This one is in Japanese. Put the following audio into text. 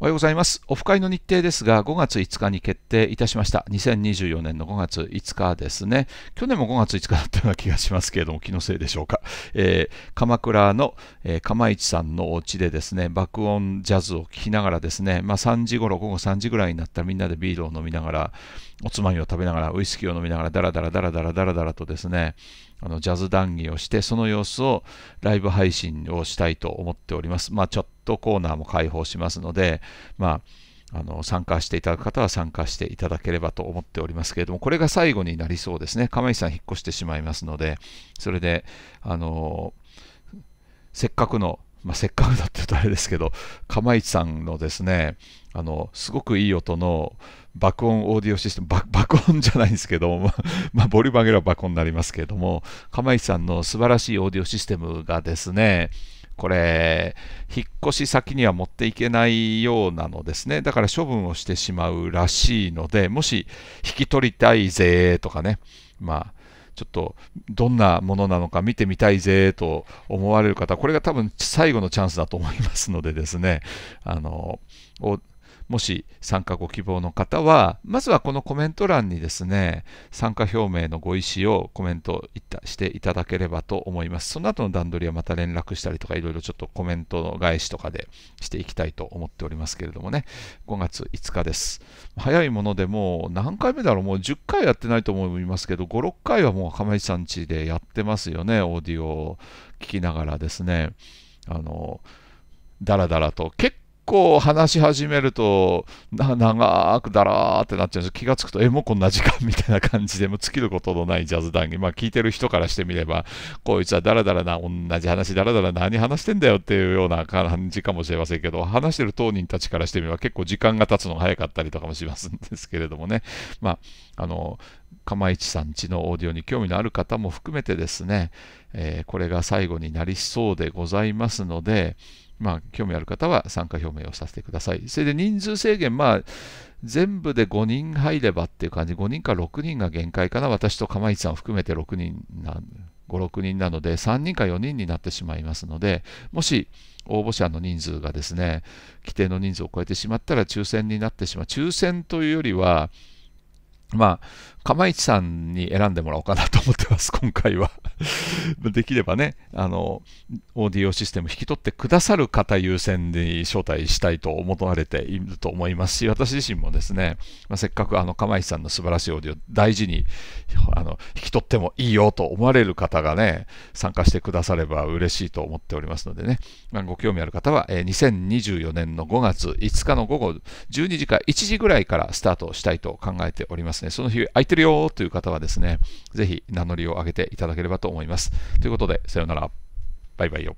おはようございます。オフ会の日程ですが、5月5日に決定いたしました。2024年の5月5日ですね。去年も5月5日だったような気がしますけれども、気のせいでしょうか。えー、鎌倉の、えー、釜市さんのお家でですね、爆音ジャズを聴きながらですね、まあ、3時頃、午後3時ぐらいになったらみんなでビールを飲みながら、おつまみを食べながら、ウイスキーを飲みながら、ダラダラダラダラダラダラとですね、あのジャズ談義をして、その様子をライブ配信をしたいと思っております。まあ、ちょっトコーナーも開放しますので、まあ、あの参加していただく方は参加していただければと思っておりますけれども、これが最後になりそうですね。釜石さん引っ越してしまいますので、それで、あのせっかくのまあ、せっかくだって言うとあれですけど、釜石さんのですね、あの、すごくいい音の爆音オーディオシステム、爆音じゃないんですけど、まあ、まあ、ボリューム上げれば爆音になりますけれども、釜石さんの素晴らしいオーディオシステムがですね、これ、引っ越し先には持っていけないようなのですね。だから処分をしてしまうらしいので、もし引き取りたいぜとかね、まあ、ちょっとどんなものなのか見てみたいぜと思われる方、これが多分最後のチャンスだと思いますのでですね、あの、もし参加ご希望の方は、まずはこのコメント欄にですね、参加表明のご意思をコメントしていただければと思います。その後の段取りはまた連絡したりとか、いろいろちょっとコメントの返しとかでしていきたいと思っておりますけれどもね、5月5日です。早いものでもう何回目だろう、もう10回やってないと思いますけど、5、6回はもう釜石さんちでやってますよね、オーディオを聞きながらですね。あのだらだらと結構話し始めると、長くだらーってなっちゃうんです気がつくと、え、もうこんな時間みたいな感じで、もう尽きることのないジャズ談義。まあ、聞いてる人からしてみれば、こいつはだらだらな、同じ話、だらだら何話してんだよっていうような感じかもしれませんけど、話してる当人たちからしてみれば、結構時間が経つのが早かったりとかもしますんですけれどもね。まあ、あの、釜市さんちのオーディオに興味のある方も含めてですね、えー、これが最後になりそうでございますので、まあ、興味ある方は参加表明をさせてください。それで人数制限、まあ、全部で5人入ればっていう感じ、5人か6人が限界かな、私と釜石さんを含めて6人な、5、6人なので、3人か4人になってしまいますので、もし応募者の人数がですね、規定の人数を超えてしまったら抽選になってしまう。抽選というよりは、まあ、釜市さんに選んでもらおうかなと思ってます、今回は。できればね、あの、オーディオシステム引き取ってくださる方優先に招待したいと思われていると思いますし、私自身もですね、まあ、せっかくあの釜石さんの素晴らしいオーディオ大事にあの引き取ってもいいよと思われる方がね、参加してくだされば嬉しいと思っておりますのでね、まあ、ご興味ある方は、えー、2024年の5月5日の午後12時か1時ぐらいからスタートしたいと考えておりますね。その日空いてるよという方はですね、ぜひ名乗りを上げていただければと思います。ということで、さよなら。バイバイよ。